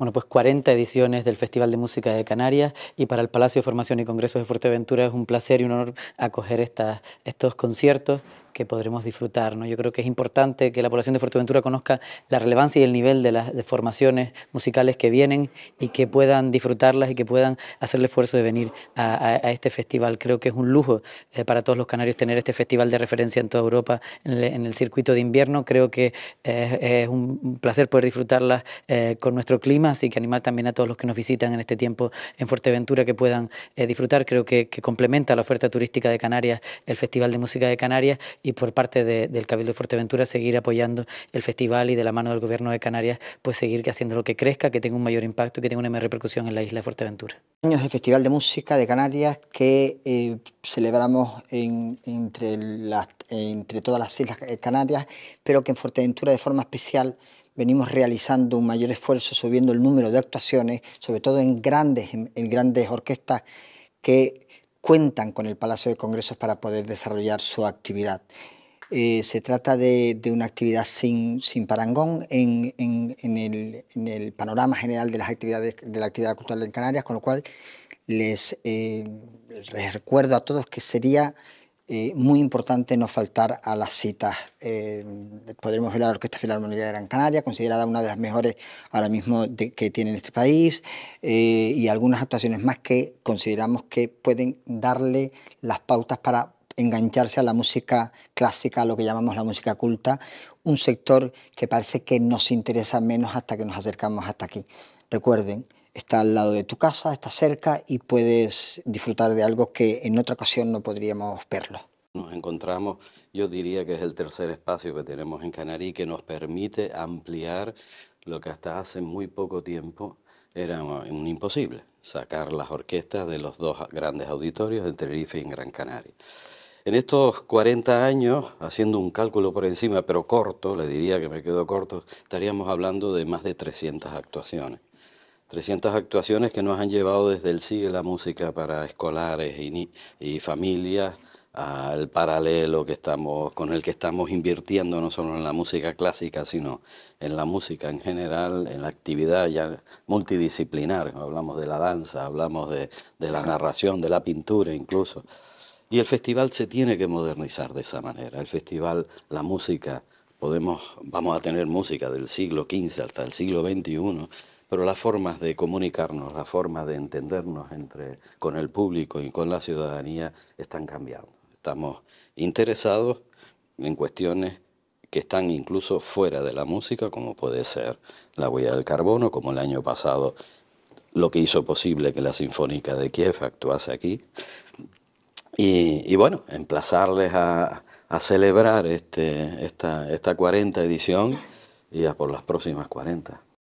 Bueno, pues 40 ediciones del Festival de Música de Canarias y para el Palacio de Formación y Congresos de Fuerteventura es un placer y un honor acoger estas, estos conciertos que podremos disfrutar. Yo creo que es importante que la población de Fuerteventura conozca la relevancia y el nivel de las de formaciones musicales que vienen y que puedan disfrutarlas y que puedan hacer el esfuerzo de venir a, este festival. Creo que es un lujo eh, para todos los canarios tener este festival de referencia en toda Europa en el, circuito de invierno. Creo que eh, es un placer poder disfrutarlas eh, con nuestro clima, así que animar también a todos los que nos visitan en este tiempo en Fuerteventura que puedan disfrutar. Creo que complementa la oferta turística de Canarias el Festival de Música de Canarias y por parte del Cabildo de Fuerteventura seguir apoyando el festival y de la mano del Gobierno de Canarias, pues seguir haciendo lo que crezca, que tenga un mayor impacto, que tenga una mayor repercusión en la isla de Fuerteventura. Años de Festival de Música de Canarias que eh, celebramos entre, las, entre todas las islas canarias, pero que en Fuerteventura de forma especial venimos realizando un mayor esfuerzo, subiendo el número de actuaciones, sobre todo en grandes, en grandes orquestas que cuentan con el Palacio de Congresos para poder desarrollar su actividad. Eh, se trata de, una actividad sin, sin parangón en, el, panorama general de, las actividades, de la actividad cultural en Canarias, con lo cual les eh, recuerdo a todos que sería eh, muy importante no faltar a las citas. Eh, podremos ver la Orquesta Filarmónica de Gran Canaria, considerada una de las mejores ahora mismo que tiene este país, eh, y algunas actuaciones más que consideramos que pueden darle las pautas para engancharse a la música clásica, a lo que llamamos la música culta, un sector que parece que nos interesa menos hasta que nos acercamos hasta aquí. Recuerden, está al lado de tu casa, está cerca y puedes disfrutar de algo que en otra ocasión no podríamos verlo. Nos encontramos, yo diría que es el tercer espacio que tenemos en Canarí que nos permite ampliar lo que hasta hace muy poco tiempo era un imposible, sacar las orquestas de los dos grandes auditorios de Tenerife y en Gran Canaria. En estos 40 años, haciendo un cálculo por encima, pero corto, le diría que me quedo corto, estaríamos hablando de más de 300 actuaciones. 300 actuaciones que nos han llevado desde el SIGUE la música para escolares y, familias al paralelo que estamos, con el que estamos invirtiendo no solo en la música clásica, sino en la música en general, en la actividad ya multidisciplinar. Hablamos de la danza, hablamos de, la narración, de la pintura incluso. Y el festival se tiene que modernizar de esa manera. El festival, la música, podemos, vamos a tener música del siglo XV hasta el siglo XXI pero las formas de comunicarnos, las formas de entendernos entre, con el público y con la ciudadanía están cambiando. Estamos interesados en cuestiones que están incluso fuera de la música, como puede ser la huella del carbono, como el año pasado lo que hizo posible que la Sinfónica de Kiev actuase aquí. Y, bueno, emplazarles a, celebrar este, esta, esta 40 edición y a por las próximas 40.